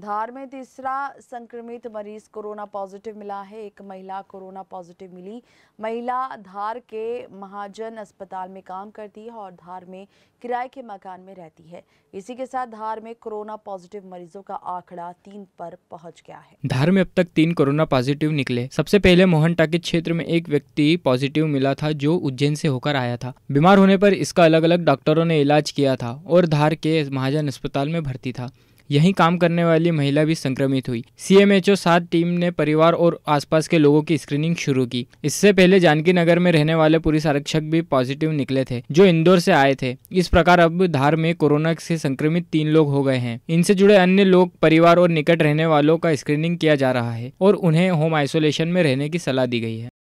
धार में तीसरा संक्रमित मरीज कोरोना पॉजिटिव मिला है एक महिला कोरोना पॉजिटिव मिली महिला धार के महाजन अस्पताल में काम करती है और धार में किराए के मकान में रहती है इसी के साथ धार में कोरोना पॉजिटिव मरीजों का आंकड़ा तीन पर पहुंच गया है धार में अब तक तीन कोरोना पॉजिटिव निकले सबसे पहले मोहन के क्षेत्र में एक व्यक्ति पॉजिटिव मिला था जो उज्जैन से होकर आया था बीमार होने पर इसका अलग अलग डॉक्टरों ने इलाज किया था और धार के महाजन अस्पताल में भर्ती था यही काम करने वाली महिला भी संक्रमित हुई सीएमएचओ सात टीम ने परिवार और आसपास के लोगों की स्क्रीनिंग शुरू की इससे पहले जानकी नगर में रहने वाले पुलिस आरक्षक भी पॉजिटिव निकले थे जो इंदौर से आए थे इस प्रकार अब धार में कोरोना से संक्रमित तीन लोग हो गए हैं इनसे जुड़े अन्य लोग परिवार और निकट रहने वालों का स्क्रीनिंग किया जा रहा है और उन्हें होम आइसोलेशन में रहने की सलाह दी गई है